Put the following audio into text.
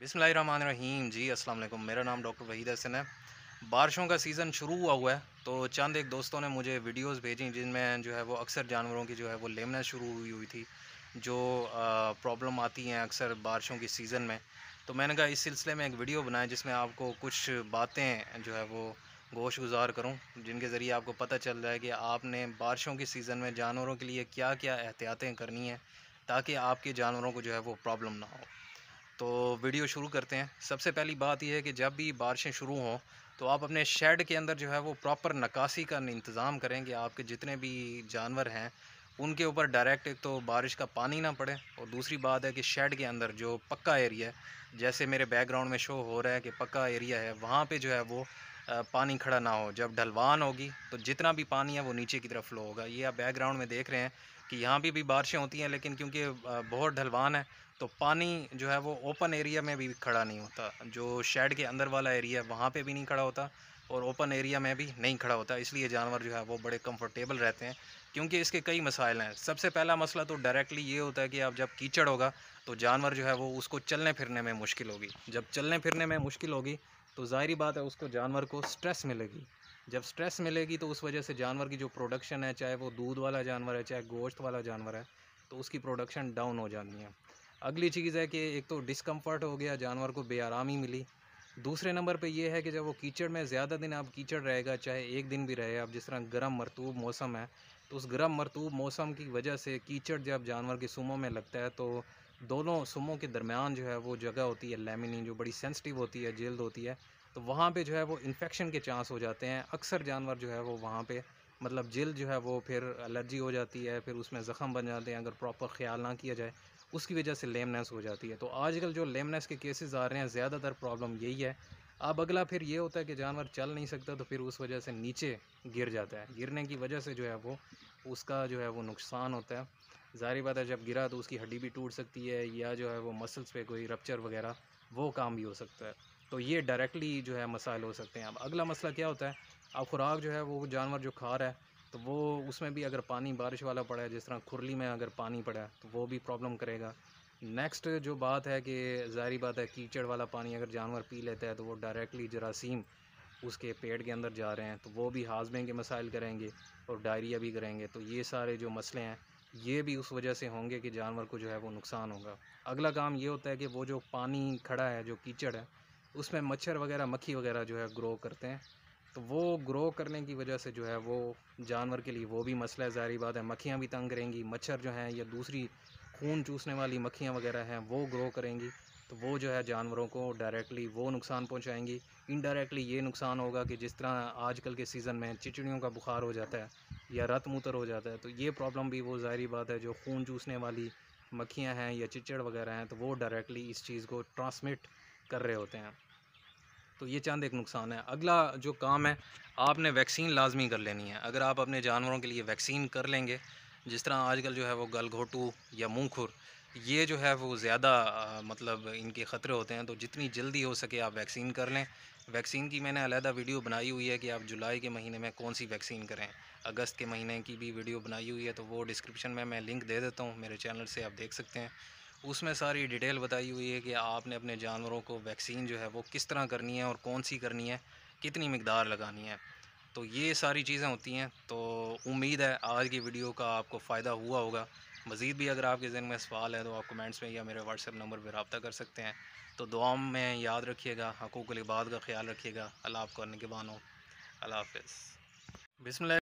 बिसमीम जी अस्सलाम वालेकुम मेरा नाम डॉक्टर वहीद हसन है बारिशों का सीज़न शुरू हुआ हुआ है तो चंद एक दोस्तों ने मुझे वीडियोस भेजी जिनमें जो है वो अक्सर जानवरों की जो है वो लेमना शुरू हुई हुई थी जो प्रॉब्लम आती हैं अक्सर बारिशों के सीज़न में तो मैंने कहा इस सिलसिले में एक वीडियो बनाए जिसमें आपको कुछ बातें जो है वो गोश गुजार करूँ जिनके ज़रिए आपको पता चल जाए कि आपने बारिशों के सीज़न में जानवरों के लिए क्या क्या एहतियातें करनी हैं ताकि आपके जानवरों को जो है वो प्रॉब्लम ना हो तो वीडियो शुरू करते हैं सबसे पहली बात यह है कि जब भी बारिशें शुरू हों तो आप अपने शेड के अंदर जो है वो प्रॉपर नकासी का इंतज़ाम करें कि आपके जितने भी जानवर हैं उनके ऊपर डायरेक्ट एक तो बारिश का पानी ना पड़े और दूसरी बात है कि शेड के अंदर जो पक्का एरिया है जैसे मेरे बैकग्राउंड में शो हो रहा है कि पक्का एरिया है वहाँ पे जो है वो पानी खड़ा ना हो जब ढलवान होगी तो जितना भी पानी है वो नीचे की तरफ फ्लो होगा ये आप बैकग्राउंड में देख रहे हैं कि यहाँ भी भी बारिशें होती हैं लेकिन क्योंकि बहुत ढलवान है तो पानी जो है वो ओपन एरिया में भी खड़ा नहीं होता जो शेड के अंदर वाला एरिया है वहाँ पर भी नहीं खड़ा होता और ओपन एरिया में भी नहीं खड़ा होता इसलिए जानवर जो है वो बड़े कंफर्टेबल रहते हैं क्योंकि इसके कई मसाइल हैं सबसे पहला मसला तो डायरेक्टली ये होता है कि आप जब कीचड़ होगा तो जानवर जो है वो उसको चलने फिरने में मुश्किल होगी जब चलने फिरने में मुश्किल होगी तो जाहिर बात है उसको जानवर को स्ट्रेस मिलेगी जब स्ट्रेस मिलेगी तो उस वजह से जानवर की जो प्रोडक्शन है चाहे वो दूध वाला जानवर है चाहे गोश्त वाला जानवर है तो उसकी प्रोडक्शन डाउन हो जानी है अगली चीज़ है कि एक तो डिस्कम्फर्ट हो गया जानवर को बेआरामी मिली दूसरे नंबर पे ये है कि जब वो कीचड़ में ज़्यादा दिन आप कीचड़ रहेगा चाहे एक दिन भी रहे आप जिस तरह गर्म मरतूब मौसम है तो उस गर्म मरतूब मौसम की वजह से कीचड़ जब जानवर के सुमों में लगता है तो दोनों सुमों के दरमियान जो है वो जगह होती है लेमिनी जो बड़ी सेंसिटिव होती है जल्द होती है तो वहाँ पे जो है वो इन्फेक्शन के चांस हो जाते हैं अक्सर जानवर जो है वो वहाँ पे मतलब जल्द जो है वो फिर एलर्जी हो जाती है फिर उसमें ज़ख़म बन जाते हैं अगर प्रॉपर ख्याल ना किया जाए उसकी वजह से लेमनेस हो जाती है तो आजकल जो लेमनेस के केसेज आ रहे हैं ज़्यादातर प्रॉब्लम यही है अब अगला फिर ये होता है कि जानवर चल नहीं सकता तो फिर उस वजह से नीचे गिर जाता है गिरने की वजह से जो है वो उसका जो है वो नुकसान होता है ज़ाहिर बात है जब गिरा तो उसकी हड्डी भी टूट सकती है या जो है वो मसल्स पे कोई रपच्चर वगैरह वो काम भी हो सकता है तो ये डायरेक्टली जो है मसाइल हो सकते हैं अब अगला मसला क्या होता है अब खुराक जो है वो जानवर जो खा रहा है तो वो उसमें भी अगर पानी बारिश वाला पड़ा है जिस तरह खुरली में अगर पानी पड़ा है तो वो भी प्रॉब्लम करेगा नेक्स्ट जो बात है कि ज़ाहरी बात है कीचड़ वाला पानी अगर जानवर पी लेता है तो वो डायरेक्टली जरासीम उसके पेट के अंदर जा रहे हैं तो वो भी हाजमे के मसाइल करेंगे और डायरिया भी करेंगे तो ये सारे जो मसले हैं ये भी उस वजह से होंगे कि जानवर को जो है वो नुकसान होगा अगला काम ये होता है कि वो जो पानी खड़ा है जो कीचड़ है उसमें मच्छर वगैरह मक्खी वगैरह जो है ग्रो करते हैं तो वो ग्रो करने की वजह से जो है वो जानवर के लिए वो भी मसला है ज़ाहरी बात है मक्खियाँ भी तंग करेंगी मच्छर जो हैं या दूसरी खून चूसने वाली मक्खियाँ वगैरह हैं वो ग्रो करेंगी तो वो जो है जानवरों को डायरेक्टली वो नुकसान पहुंचाएंगी इनडायरेक्टली ये नुकसान होगा कि जिस तरह आजकल के सीज़न में चिचड़ियों का बुखार हो जाता है या रत मूतर हो जाता है तो ये प्रॉब्लम भी वो ज़ाहरी बात है जो खून चूसने वाली मक्खियाँ हैं या चिचड़ वगैरह हैं तो वो डायरेक्टली इस चीज़ को ट्रांसमिट कर रहे होते हैं तो ये चंद एक नुकसान है अगला जो काम है आपने वैक्सीन लाजमी कर लेनी है अगर आप अपने जानवरों के लिए वैक्सीन कर लेंगे जिस तरह आजकल जो है वो गलघोटू या मुँह खुर ये जो है वो ज़्यादा मतलब इनके ख़तरे होते हैं तो जितनी जल्दी हो सके आप वैक्सीन कर लें वैक्सीन की मैंने अलहदा वीडियो बनाई हुई है कि आप जुलाई के महीने में कौन सी वैक्सीन करें अगस्त के महीने की भी वीडियो बनाई हुई है तो वो डिस्क्रिप्शन में मैं लिंक दे देता हूँ मेरे चैनल से आप देख सकते हैं उसमें सारी डिटेल बताई हुई है कि आपने अपने जानवरों को वैक्सीन जो है वो किस तरह करनी है और कौन सी करनी है कितनी मकदार लगानी है तो ये सारी चीज़ें होती हैं तो उम्मीद है आज की वीडियो का आपको फ़ायदा हुआ होगा मज़ीद भी अगर आपके जहन में सवाल है तो आप कमेंट्स में या मेरे व्हाट्सएप नंबर पर रबता कर सकते हैं तो दुआ में याद रखिएगा हकूक़ लिबाद का ख्याल रखिएगा अल्लाह आपको निगबान हो अल्लाह हाफ बिसमिल्ल